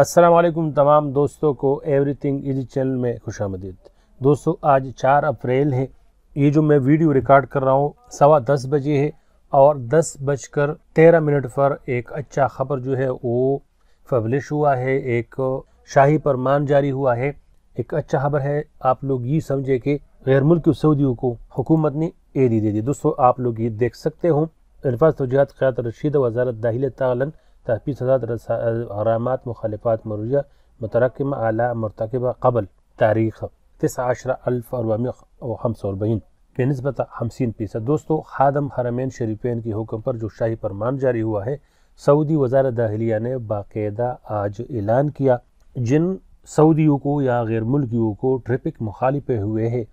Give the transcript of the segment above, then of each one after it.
असलम तमाम दोस्तों को एवरीथिंग इजी चैनल में खुश आमदीद दोस्तों आज चार अप्रैल है ये जो मैं वीडियो रिकॉर्ड कर रहा हूँ सवा दस बजे है और दस बजकर तेरह मिनट पर एक अच्छा खबर जो है वो पब्लिश हुआ है एक शाही परमान जारी हुआ है एक अच्छा खबर है आप लोग ये समझे कि गैर मुल्क सऊदियों को हुकूमत ने एरी दे दी दोस्तों आप लोग ये देख सकते हो अरफाज तोजात ख्यात रशीद वजारत दाहिल तालन तहफी हजरत हरामत मुखालफात मरूजा मतरकम आला मरतकबा कबल तारीख़ तिस आशरा अल्फ और हम बे बनस्बत हमसिन फ़ीसद दोस्तों खादम हरमैन शरीफेन के हुक्म पर जो शाही फरमान जारी हुआ है सऊदी वजार दहलिया ने बाकायदा आज ऐलान किया जिन सऊदियों को या गैर मुल्कियों को ट्रिपिक मुखालिफे हुए हैं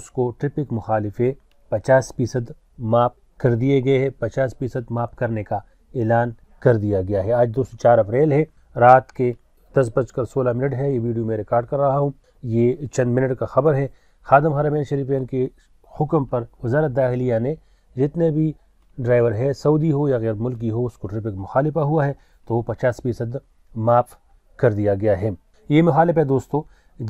उसको ट्रिपिक मुखालिफे पचास फ़ीसद माफ़ कर दिए गए हैं पचास फ़ीसद माफ़ करने का ऐलान कर दिया गया है आज दो चार अप्रैल है रात के दस बजकर सोलह मिनट है ये वीडियो मैं रिकॉर्ड कर रहा हूँ ये चंद मिनट का खबर है खादम हरमैन शरीफैन के हुक्म पर वजारत दाखिलिया ने जितने भी ड्राइवर है सऊदी हो या गैर मुल्की हो उसको ट्रिपिक मुखालिफा हुआ है तो वो पचास फीसद माफ़ कर दिया गया है ये मुखालिफ है दोस्तों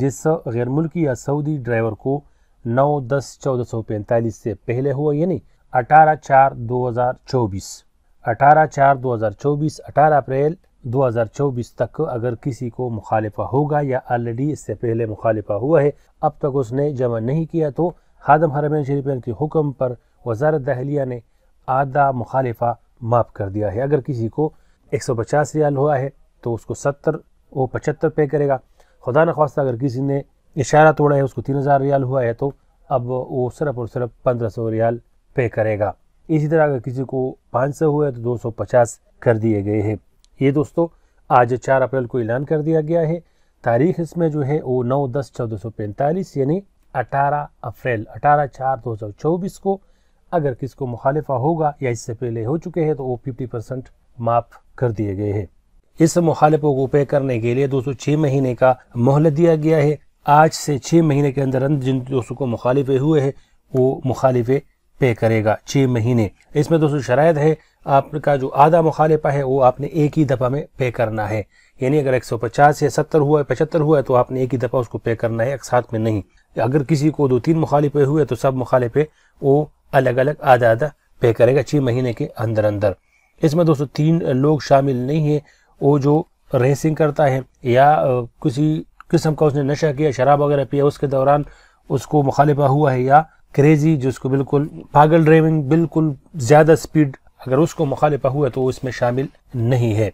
जिस गैर मुल्की या सऊदी ड्राइवर को नौ दस चौदह सौ पैंतालीस से पहले हुआ यानी अठारह चार दो हज़ार चौबीस 18 चार 2024 18 अप्रैल 2024 तक अगर किसी को मुखालफा होगा या ऑलरेडी इससे पहले मुखालफा हुआ है अब तक उसने जमा नहीं किया तो खादम हरमैन शरीफन के हुक्म पर वजारत दहलिया ने आधा मुखालफा माफ़ कर दिया है अगर किसी को 150 रियाल हुआ है तो उसको 70 वो 75 पे करेगा खुदा न खास्त अगर किसी ने इशारा तोड़ा है उसको 3000 रियाल हुआ है तो अब वो सिर्फ और सिर्फ 1500 रियाल पे करेगा इसी तरह अगर किसी को पाँच सौ हुआ है तो 250 कर दिए गए हैं ये दोस्तों आज चार अप्रैल को ऐलान कर दिया गया है तारीख इसमें जो है वो नौ दस चौदह सौ पैंतालीस यानी अठारह अप्रैल अठारह चार दो सौ चौबीस को अगर किसको मुखालफा होगा या इससे पहले हो चुके हैं तो वो फिफ्टी परसेंट माफ कर दिए गए हैं इस मुखालिफों को पे करने के लिए 206 महीने का मोहलत दिया गया है आज से छः महीने के अंदर अंदर जिन दोस्तों को मुखालिफे हुए हैं वो मुखालिफे पे करेगा छः महीने इसमें दोस्तों शराय है आपका जो आधा मुखालिफा है वो आपने एक ही दफ़ा में पे करना है यानी अगर 150 या 70 हुआ है पचहत्तर हुआ है तो आपने एक ही दफ़ा उसको पे करना है एक साथ में नहीं अगर किसी को दो तीन मुखालिफे हुए तो सब मुखालिफे वो अलग अलग आधा आधा पे करेगा छः महीने के अंदर अंदर इसमें दोस्तों तीन लोग शामिल नहीं है वो जो रेसिंग करता है या किसी किस्म का उसने नशा किया शराब वगैरह पिया उसके दौरान उसको मुखालिफा हुआ है या क्रेजी जिसको बिल्कुल पागल ड्राइविंग बिल्कुल ज़्यादा स्पीड अगर उसको मुखालिफा हुआ तो उसमें शामिल नहीं है